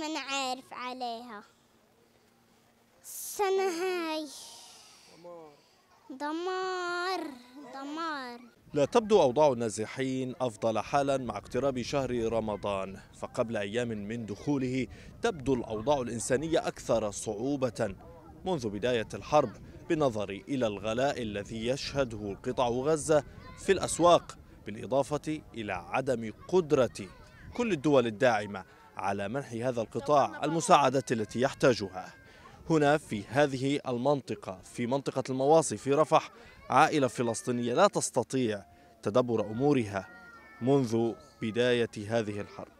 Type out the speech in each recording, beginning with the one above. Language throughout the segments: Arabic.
من عارف عليها السنة هاي دمار دمار لا تبدو أوضاع النازحين أفضل حالا مع اقتراب شهر رمضان فقبل أيام من دخوله تبدو الأوضاع الإنسانية أكثر صعوبة منذ بداية الحرب بالنظر إلى الغلاء الذي يشهده قطاع غزة في الأسواق بالإضافة إلى عدم قدرة كل الدول الداعمة على منح هذا القطاع المساعدة التي يحتاجها هنا في هذه المنطقة في منطقة المواصي في رفح عائلة فلسطينية لا تستطيع تدبر أمورها منذ بداية هذه الحرب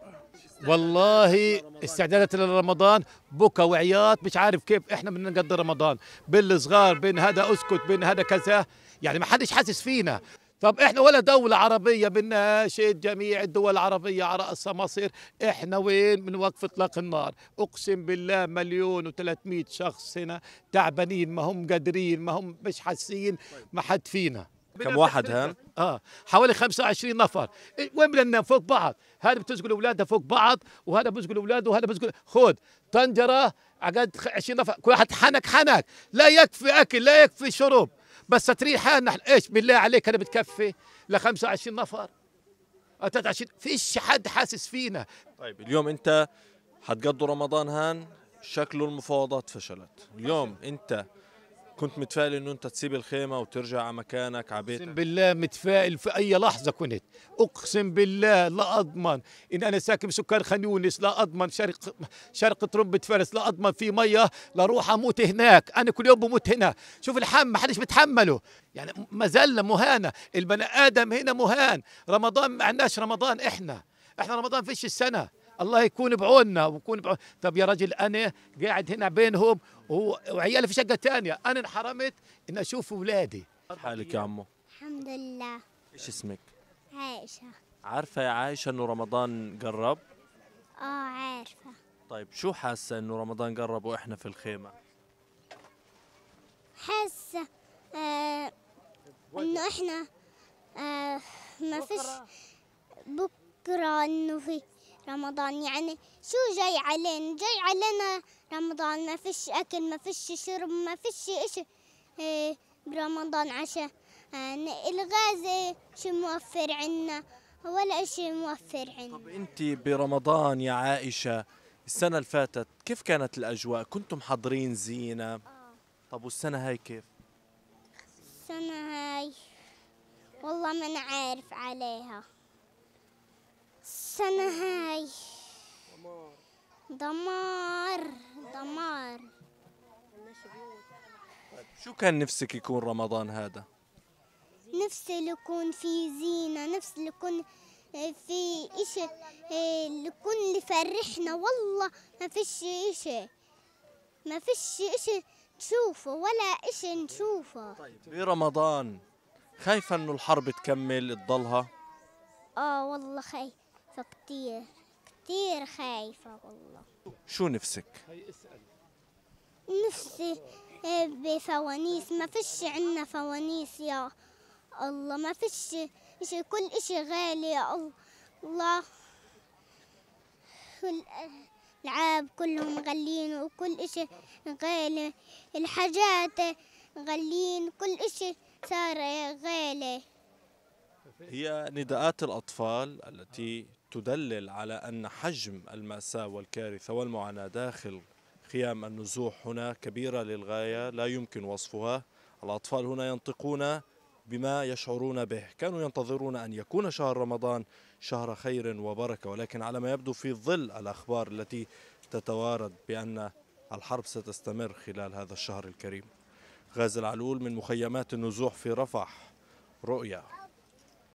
والله استعدادات لرمضان بكى وعياط مش عارف كيف احنا بدنا نقضي رمضان بالصغار بين هذا اسكت بين هذا كذا يعني ما حدش حاسس فينا طب احنا ولا دولة عربية بنناشد جميع الدول العربية على رأسها مصر احنا وين من وقف اطلاق النار اقسم بالله مليون و300 شخص هنا تعبانين ما هم قادرين ما هم مش حاسين ما حد فينا كم واحد هان؟ اه حوالي 25 نفر وين بدنا فوق بعض هذا بتسقل اولادها فوق بعض وهذا بيسقل اولاده وهذا بيسقل خذ طنجره عقد 20 نفر كل واحد حنك حنك لا يكفي اكل لا يكفي شرب بس تريحان نحن ايش بالله عليك انا بتكفي ل 25 نفر 23 فيش حد حاسس فينا طيب اليوم انت حتقضوا رمضان هان شكله المفاوضات فشلت اليوم انت كنت متفائل انه انت تسيب الخيمه وترجع على مكانك على بيتك اقسم بالله متفائل في اي لحظه كنت اقسم بالله لا اضمن ان انا ساكن سكان خان يونس لا اضمن شرق شرق تربه فارس لا اضمن في ميه لا اروح اموت هناك انا كل يوم بموت هنا شوف الحم ما حدش بيتحمله يعني مذله مهانه البني ادم هنا مهان رمضان ما عندناش رمضان احنا احنا رمضان فيش السنه الله يكون بعوننا ويكون بعون طب يا رجل انا قاعد هنا بينهم وعيالي في شقه ثانيه انا انحرمت ان اشوف اولادي حالك يا عمو الحمد لله ايش اسمك عائشه عارفه يا عائشه انه رمضان قرب اه عارفه طيب شو حاسه انه رمضان قرب واحنا في الخيمه حاسه آه انه احنا آه ما فيش بكره انه في رمضان يعني شو جاي علينا جاي علينا رمضان ما فيش أكل ما فيش شرب ما فيش إشي إيه، برمضان عشان آه، يعني الغاز شو موفر عنا ولا إشي موفر عنا طب أنت برمضان يا عائشة السنة اللي فاتت كيف كانت الأجواء كنتم حاضرين زينة آه. طب والسنة هاي كيف السنة هاي والله ما أنا عارف عليها السنة هاي دمار دمار طيب، شو كان نفسك يكون رمضان هذا؟ نفسي يكون في زينة نفسي يكون في إشي يكون اللي فرحنا والله ما فيش إشي ما فيش إشي تشوفه ولا إشي نشوفه طيب في رمضان خايفة إنه الحرب تكمل تضلها؟ آه والله خايفة فكتير كتير خايفة والله شو نفسك؟ نفسي آه، بفوانيس ما فيش عنا فوانيس يا الله ما فيش إشي كل إشي غالي يا الله العاب كلهم غاليين وكل إشي غالي الحاجات غاليين كل إشي صار غالي هي نداءات الأطفال التي تدلل على أن حجم المأساة والكارثة والمعاناة داخل خيام النزوح هنا كبيرة للغاية لا يمكن وصفها الأطفال هنا ينطقون بما يشعرون به كانوا ينتظرون أن يكون شهر رمضان شهر خير وبركة ولكن على ما يبدو في ظل الأخبار التي تتوارد بأن الحرب ستستمر خلال هذا الشهر الكريم غازي العلول من مخيمات النزوح في رفح رؤيا